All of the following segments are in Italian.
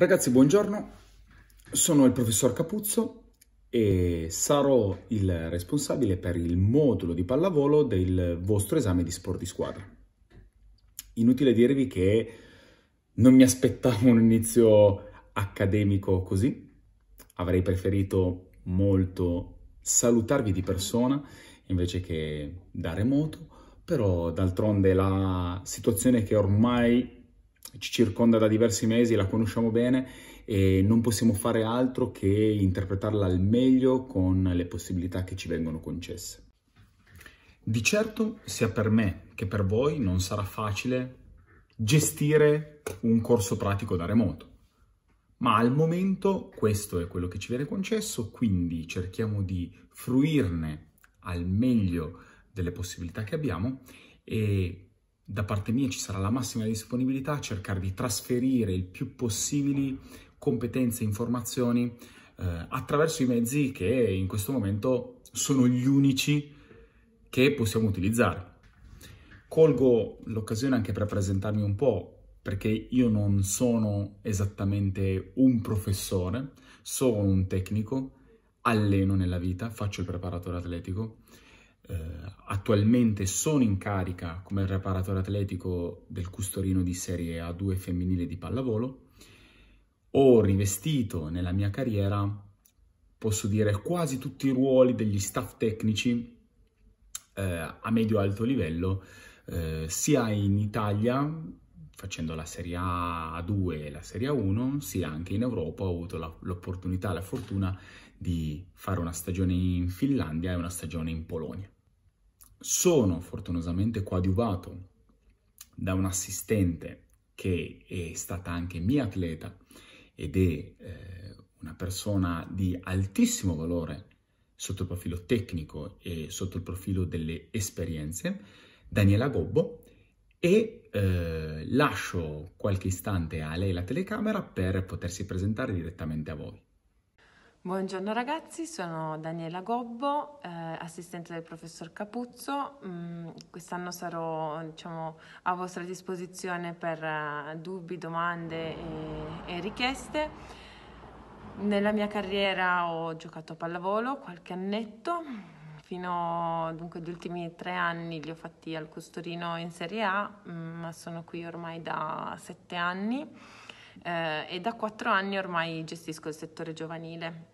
Ragazzi, buongiorno, sono il professor Capuzzo e sarò il responsabile per il modulo di pallavolo del vostro esame di sport di squadra. Inutile dirvi che non mi aspettavo un inizio accademico così, avrei preferito molto salutarvi di persona invece che da remoto, però d'altronde la situazione che ormai ci circonda da diversi mesi, la conosciamo bene e non possiamo fare altro che interpretarla al meglio con le possibilità che ci vengono concesse. Di certo, sia per me che per voi non sarà facile gestire un corso pratico da remoto, ma al momento questo è quello che ci viene concesso, quindi cerchiamo di fruirne al meglio delle possibilità che abbiamo e da parte mia ci sarà la massima disponibilità a cercare di trasferire il più possibile competenze e informazioni eh, attraverso i mezzi che in questo momento sono gli unici che possiamo utilizzare. Colgo l'occasione anche per presentarmi un po', perché io non sono esattamente un professore, sono un tecnico, alleno nella vita, faccio il preparatore atletico eh, attualmente sono in carica come preparatore atletico del Custorino di Serie A2 femminile di pallavolo. Ho rivestito nella mia carriera, posso dire, quasi tutti i ruoli degli staff tecnici eh, a medio-alto livello, eh, sia in Italia, facendo la Serie A2 e la Serie A1, sia anche in Europa. Ho avuto l'opportunità, la, la fortuna di fare una stagione in Finlandia e una stagione in Polonia sono fortunosamente coadiuvato da un assistente che è stata anche mia atleta ed è eh, una persona di altissimo valore sotto il profilo tecnico e sotto il profilo delle esperienze, Daniela Gobbo, e eh, lascio qualche istante a lei la telecamera per potersi presentare direttamente a voi. Buongiorno ragazzi, sono Daniela Gobbo, eh, assistente del professor Capuzzo. Mm, quest'anno sarò diciamo, a vostra disposizione per uh, dubbi, domande e, e, richieste. Nella mia carriera ho giocato a pallavolo qualche annetto, fino agli ultimi tre anni li ho fatti al Costorino in Serie A, mm, ma sono qui ormai da sette anni eh, e da quattro anni ormai gestisco il settore giovanile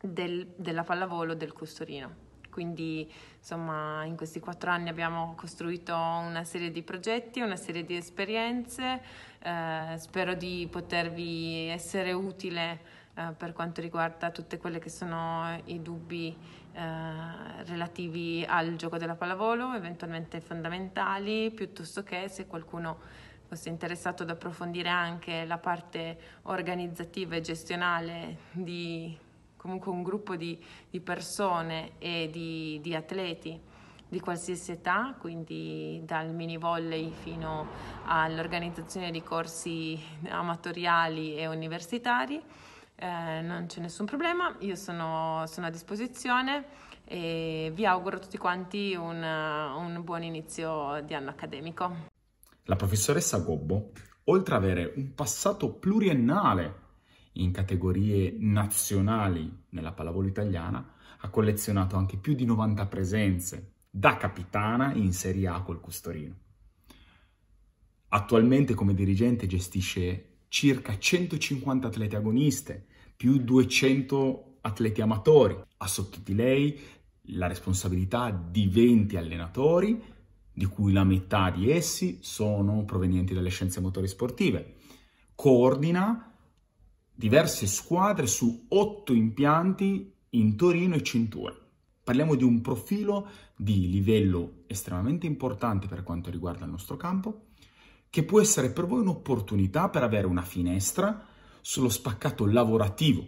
del, della pallavolo del Custorino. Quindi insomma in questi quattro anni abbiamo costruito una serie di progetti, una serie di esperienze, eh, spero di potervi essere utile Uh, per quanto riguarda tutte quelle che sono i dubbi uh, relativi al gioco della pallavolo, eventualmente fondamentali, piuttosto che se qualcuno fosse interessato ad approfondire anche la parte organizzativa e gestionale di comunque un gruppo di, di persone e di, di atleti di qualsiasi età, quindi dal mini volley fino all'organizzazione di corsi amatoriali e universitari. Eh, non c'è nessun problema, io sono, sono, a disposizione e vi auguro a tutti quanti un, un buon inizio di anno accademico. La professoressa Gobbo, oltre ad avere un passato pluriennale in categorie nazionali nella pallavolo italiana, ha collezionato anche più di 90 presenze da capitana in Serie A col Custorino. Attualmente come dirigente gestisce circa 150 atleti agoniste, più 200 atleti amatori. Ha sotto di lei la responsabilità di 20 allenatori di cui la metà di essi sono provenienti dalle scienze motori sportive. Coordina diverse squadre su otto impianti in Torino e Cintura. Parliamo di un profilo di livello estremamente importante per quanto riguarda il nostro campo, che può essere per voi un'opportunità per avere una finestra sullo spaccato lavorativo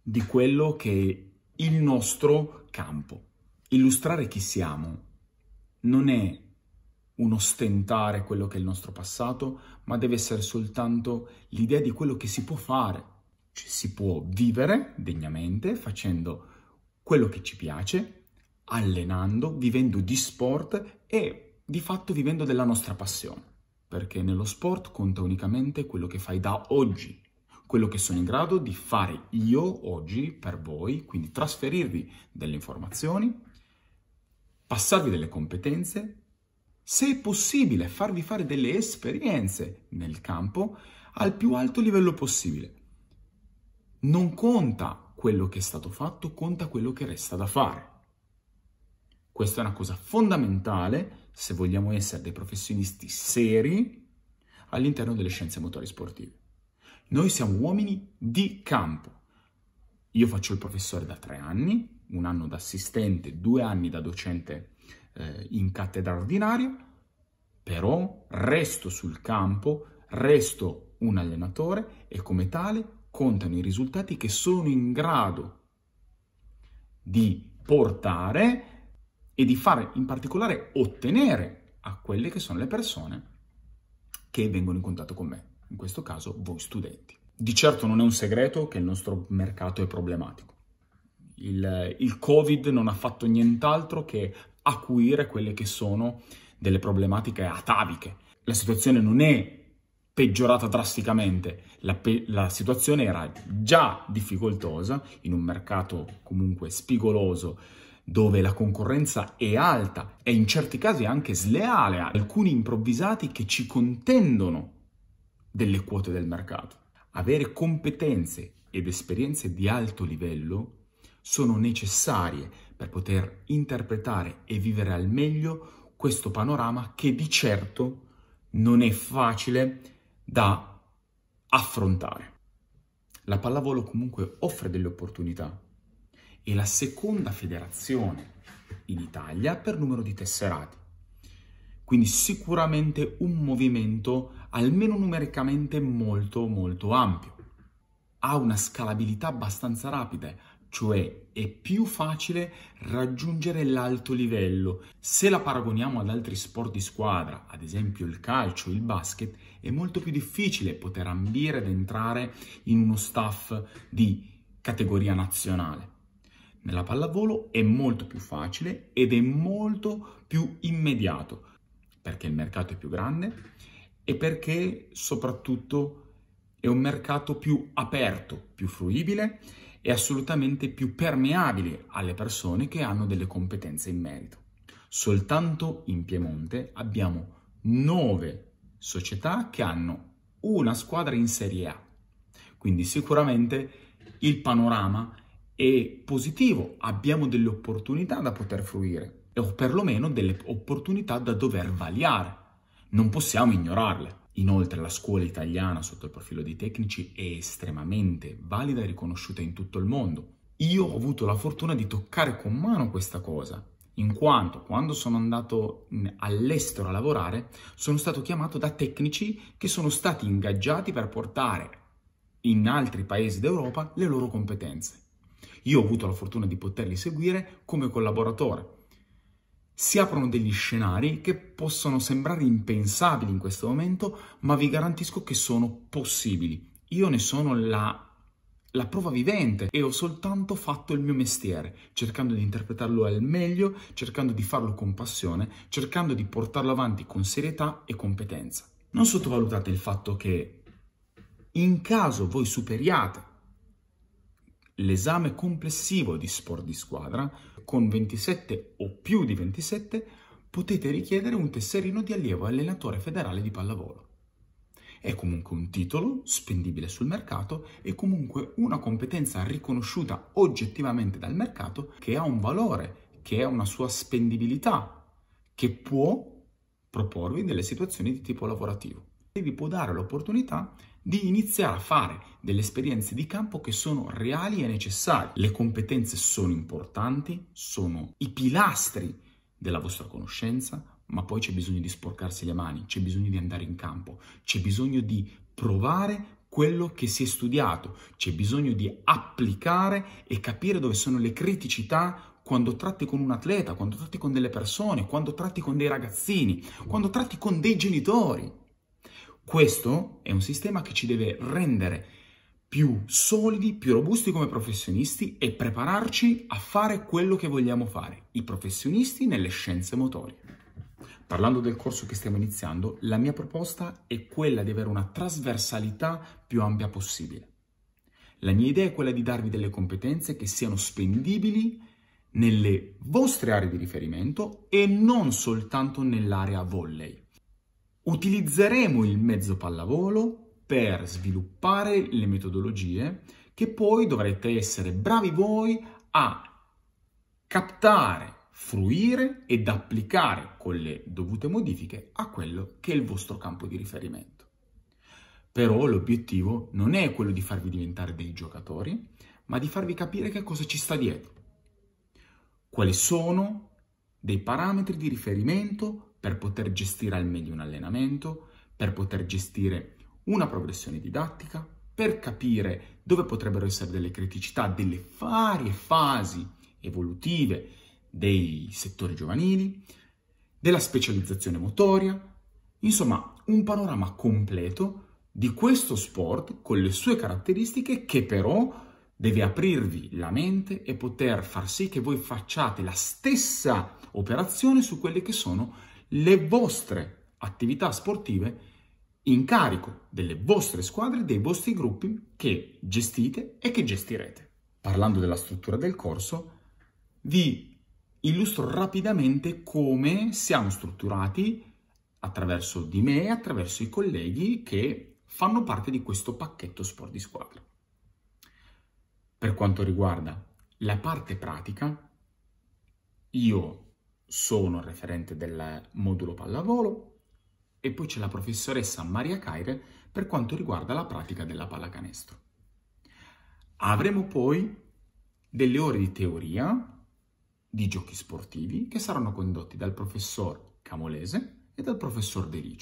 di quello che è il nostro campo. Illustrare chi siamo, non è un ostentare quello che è il nostro passato, ma deve essere soltanto l'idea di quello che si può fare. Cioè, si può vivere degnamente facendo quello che ci piace, allenando, vivendo di sport e di fatto vivendo della nostra passione. Perché nello sport conta unicamente quello che fai da oggi, quello che sono in grado di fare io oggi per voi, quindi trasferirvi delle informazioni, passarvi delle competenze, se è possibile farvi fare delle esperienze nel campo al più alto livello possibile. Non conta quello che è stato fatto, conta quello che resta da fare. Questa è una cosa fondamentale se vogliamo essere dei professionisti seri all'interno delle scienze motori sportive. Noi siamo uomini di campo. Io faccio il professore da tre anni, un anno da assistente, due anni da docente eh, in cattedra ordinaria, però resto sul campo, resto un allenatore e come tale contano i risultati che sono in grado di portare e di fare in particolare ottenere a quelle che sono le persone che vengono in contatto con me, in questo caso voi studenti. Di certo non è un segreto che il nostro mercato è problematico. Il, il Covid non ha fatto nient'altro che acuire quelle che sono delle problematiche ataviche. La situazione non è peggiorata drasticamente, la, pe la situazione era già difficoltosa in un mercato comunque spigoloso dove la concorrenza è alta e in certi casi anche sleale, alcuni improvvisati che ci contendono delle quote del mercato. Avere competenze ed esperienze di alto livello sono necessarie per poter interpretare e vivere al meglio questo panorama che di certo non è facile da affrontare. La pallavolo comunque offre delle opportunità è la seconda federazione in Italia per numero di tesserati. Quindi sicuramente un movimento almeno numericamente molto molto ampio. Ha una scalabilità abbastanza rapida, cioè è più facile raggiungere l'alto livello. Se la paragoniamo ad altri sport di squadra, ad esempio il calcio, il basket, è molto più difficile poter ambire ad entrare in uno staff di categoria nazionale. Nella pallavolo è molto più facile ed è molto più immediato, perché il mercato è più grande e perché soprattutto è un mercato più aperto, più fruibile è assolutamente più permeabile alle persone che hanno delle competenze in merito. Soltanto in Piemonte abbiamo nove società che hanno una squadra in Serie A. Quindi sicuramente il panorama è positivo, abbiamo delle opportunità da poter fruire o perlomeno delle opportunità da dover vagliare. Non possiamo ignorarle. Inoltre la scuola italiana sotto il profilo dei tecnici è estremamente valida e riconosciuta in tutto il mondo. Io ho avuto la fortuna di toccare con mano questa cosa, in quanto quando sono andato all'estero a lavorare sono stato chiamato da tecnici che sono stati ingaggiati per portare in altri paesi d'Europa le loro competenze. Io ho avuto la fortuna di poterli seguire come collaboratore si aprono degli scenari che possono sembrare impensabili in questo momento, ma vi garantisco che sono possibili. Io ne sono la, la, prova vivente e ho soltanto fatto il mio mestiere, cercando di interpretarlo al meglio, cercando di farlo con passione, cercando di portarlo avanti con serietà e competenza. Non sottovalutate il fatto che in caso voi superiate l'esame complessivo di sport di squadra, con 27 o più di 27 potete richiedere un tesserino di allievo allenatore federale di pallavolo. È comunque un titolo spendibile sul mercato e comunque una competenza riconosciuta oggettivamente dal mercato che ha un valore, che ha una sua spendibilità, che può proporvi delle situazioni di tipo lavorativo e vi può dare l'opportunità di iniziare a fare delle esperienze di campo che sono reali e necessarie. Le competenze sono importanti, sono i pilastri della vostra conoscenza, ma poi c'è bisogno di sporcarsi le mani, c'è bisogno di andare in campo, c'è bisogno di provare quello che si è studiato, c'è bisogno di applicare e capire dove sono le criticità quando tratti con un atleta, quando tratti con delle persone, quando tratti con dei ragazzini, quando tratti con dei genitori. Questo è un sistema che ci deve rendere più solidi, più robusti come professionisti e prepararci a fare quello che vogliamo fare, i professionisti nelle scienze motorie. Parlando del corso che stiamo iniziando, la mia proposta è quella di avere una trasversalità più ampia possibile. La mia idea è quella di darvi delle competenze che siano spendibili nelle vostre aree di riferimento e non soltanto nell'area volley. Utilizzeremo il mezzo pallavolo per sviluppare le metodologie che poi dovrete essere bravi voi a captare, fruire ed applicare con le dovute modifiche a quello che è il vostro campo di riferimento. Però l'obiettivo non è quello di farvi diventare dei giocatori, ma di farvi capire che cosa ci sta dietro. Quali sono dei parametri di riferimento per poter gestire al meglio un allenamento, per poter gestire una progressione didattica, per capire dove potrebbero essere delle criticità delle varie fasi evolutive dei settori giovanili, della specializzazione motoria, insomma un panorama completo di questo sport con le sue caratteristiche che però deve aprirvi la mente e poter far sì che voi facciate la stessa operazione su quelle che sono le le vostre attività sportive in carico delle vostre squadre, dei vostri gruppi che gestite e che gestirete. Parlando della struttura del corso, vi illustro rapidamente come siamo strutturati attraverso di me e attraverso i colleghi che fanno parte di questo pacchetto sport di squadra. Per quanto riguarda la parte pratica, io sono il referente del modulo pallavolo e poi c'è la professoressa Maria Caire per quanto riguarda la pratica della pallacanestro. Avremo poi delle ore di teoria di giochi sportivi che saranno condotti dal professor Camolese e dal professor De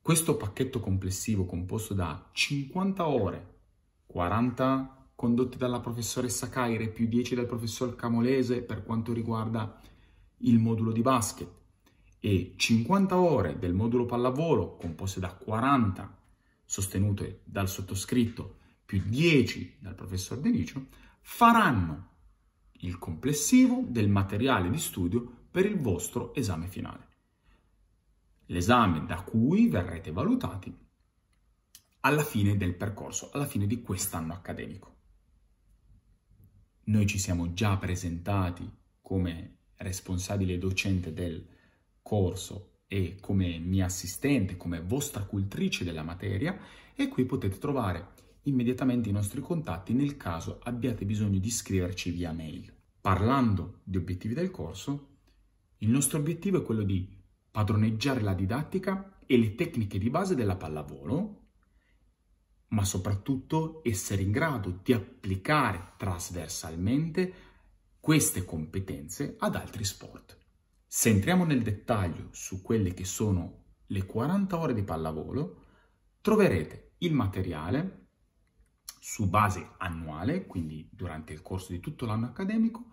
Questo pacchetto complessivo composto da 50 ore, 40 condotte dalla professoressa Caire più 10 dal professor Camolese per quanto riguarda il modulo di basket e 50 ore del modulo pallavolo composte da 40 sostenute dal sottoscritto più 10 dal professor De Licio faranno il complessivo del materiale di studio per il vostro esame finale. L'esame da cui verrete valutati alla fine del percorso, alla fine di quest'anno accademico. Noi ci siamo già presentati come responsabile docente del corso e come mia assistente, come vostra cultrice della materia e qui potete trovare immediatamente i nostri contatti nel caso abbiate bisogno di scriverci via mail. Parlando di obiettivi del corso, il nostro obiettivo è quello di padroneggiare la didattica e le tecniche di base della pallavolo ma soprattutto essere in grado di applicare trasversalmente queste competenze ad altri sport. Se entriamo nel dettaglio su quelle che sono le 40 ore di pallavolo, troverete il materiale su base annuale, quindi durante il corso di tutto l'anno accademico,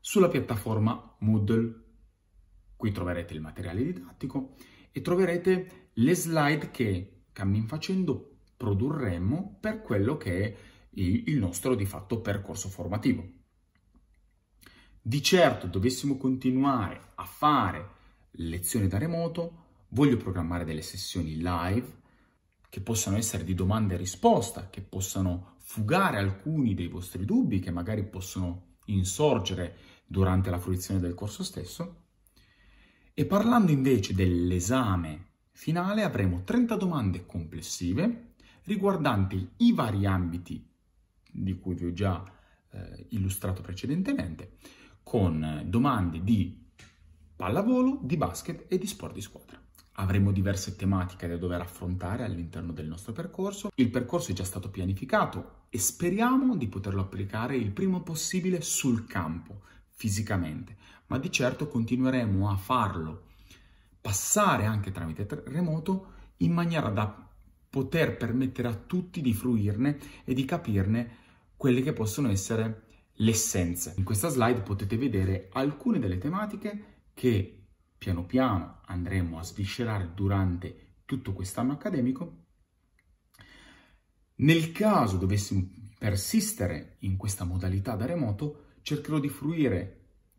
sulla piattaforma Moodle. Qui troverete il materiale didattico e troverete le slide che, cammin facendo, produrremmo per quello che è il nostro di fatto percorso formativo. Di certo dovessimo continuare a fare lezioni da remoto, voglio programmare delle sessioni live che possano essere di domanda e risposta, che possano fugare alcuni dei vostri dubbi che magari possono insorgere durante la fruizione del corso stesso. E parlando invece dell'esame finale avremo 30 domande complessive riguardanti i vari ambiti di cui vi ho già eh, illustrato precedentemente, con domande di pallavolo, di basket e di sport di squadra. Avremo diverse tematiche da dover affrontare all'interno del nostro percorso. Il percorso è già stato pianificato e speriamo di poterlo applicare il prima possibile sul campo, fisicamente, ma di certo continueremo a farlo passare anche tramite remoto in maniera da poter permettere a tutti di fruirne e di capirne quelle che possono essere le essenze. In questa slide potete vedere alcune delle tematiche che piano piano andremo a sviscerare durante tutto quest'anno accademico. Nel caso dovessimo persistere in questa modalità da remoto, cercherò di fruire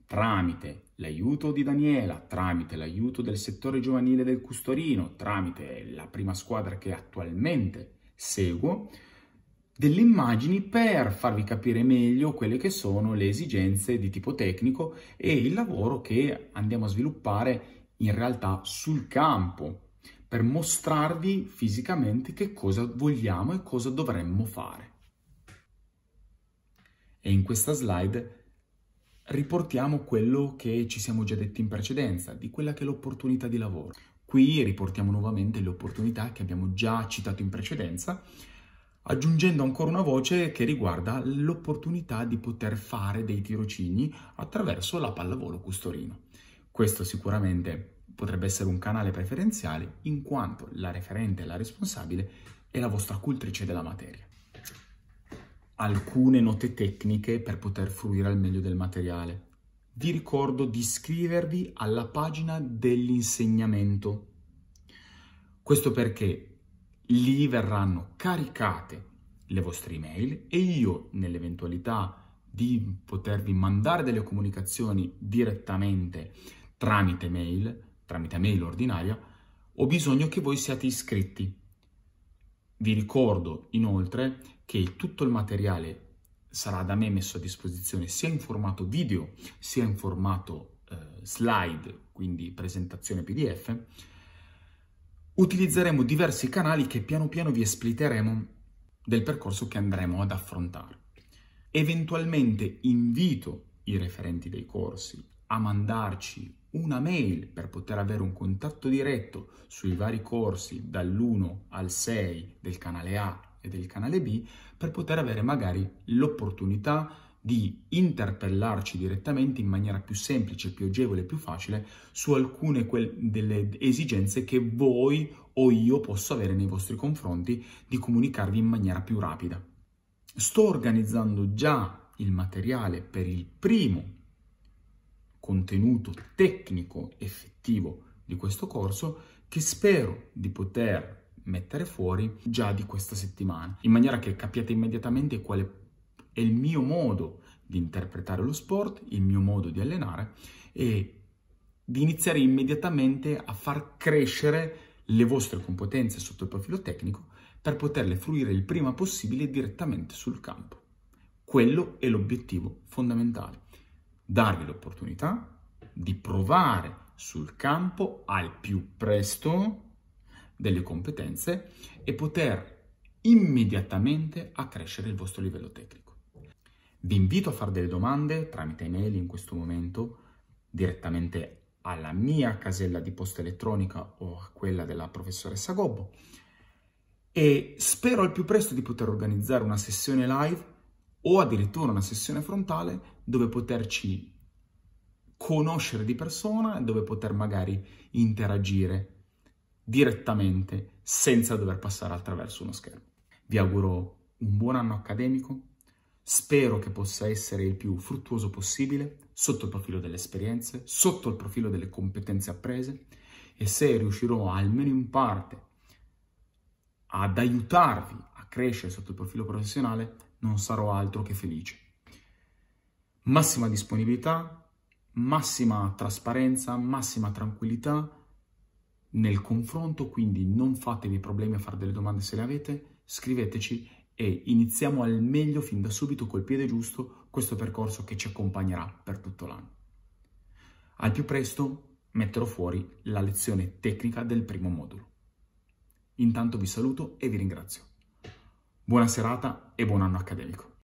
tramite l'aiuto di Daniela, tramite l'aiuto del settore giovanile del Custorino, tramite la prima squadra che attualmente seguo, delle immagini per farvi capire meglio quelle che sono le esigenze di tipo tecnico e il lavoro che andiamo a sviluppare in realtà sul campo per mostrarvi fisicamente che cosa vogliamo e cosa dovremmo fare. E in questa slide riportiamo quello che ci siamo già detti in precedenza, di quella che è l'opportunità di lavoro. Qui riportiamo nuovamente le opportunità che abbiamo già citato in precedenza, aggiungendo ancora una voce che riguarda l'opportunità di poter fare dei tirocini attraverso la pallavolo Custorino. Questo sicuramente potrebbe essere un canale preferenziale in quanto la referente la responsabile è la vostra cultrice della materia alcune note tecniche per poter fruire al meglio del materiale. Vi ricordo di iscrivervi alla pagina dell'insegnamento. Questo perché lì verranno caricate le vostre email e io, nell'eventualità di potervi mandare delle comunicazioni direttamente tramite mail, tramite mail ordinaria, ho bisogno che voi siate iscritti. Vi ricordo inoltre che tutto il materiale sarà da me messo a disposizione sia in formato video sia in formato eh, slide, quindi presentazione PDF, utilizzeremo diversi canali che piano piano vi espliteremo del percorso che andremo ad affrontare. Eventualmente invito i referenti dei corsi a mandarci una mail per poter avere un contatto diretto sui vari corsi dall'1 al 6 del canale A e del canale B per poter avere magari l'opportunità di interpellarci direttamente in maniera più semplice, più agevole, più facile su alcune que- delle esigenze che voi o io posso avere nei vostri confronti di comunicarvi in maniera più rapida. Sto organizzando già il materiale per il primo contenuto tecnico effettivo di questo corso che spero di poter mettere fuori già di questa settimana, in maniera che capiate immediatamente quale è il mio modo di interpretare lo sport, il mio modo di allenare e di iniziare immediatamente a far crescere le vostre competenze sotto il profilo tecnico per poterle fruire il prima possibile direttamente sul campo. Quello è l'obiettivo fondamentale, darvi l'opportunità di provare sul campo al più presto delle competenze e poter immediatamente accrescere il vostro livello tecnico. Vi invito a fare delle domande tramite email in questo momento direttamente alla mia casella di posta elettronica o a quella della professoressa Gobbo e spero al più presto di poter organizzare una sessione live o addirittura una sessione frontale dove poterci conoscere di persona e dove poter magari interagire direttamente senza dover passare attraverso uno schermo. Vi auguro un buon anno accademico, spero che possa essere il più fruttuoso possibile sotto il profilo delle esperienze, sotto il profilo delle competenze apprese e se riuscirò almeno in parte ad aiutarvi a crescere sotto il profilo professionale, non sarò altro che felice. Massima disponibilità, massima trasparenza, massima tranquillità nel confronto, quindi non fatevi problemi a fare delle domande se le avete, scriveteci e iniziamo al meglio fin da subito col piede giusto questo percorso che ci accompagnerà per tutto l'anno. Al più presto metterò fuori la lezione tecnica del primo modulo. Intanto vi saluto e vi ringrazio. Buona serata e buon anno accademico.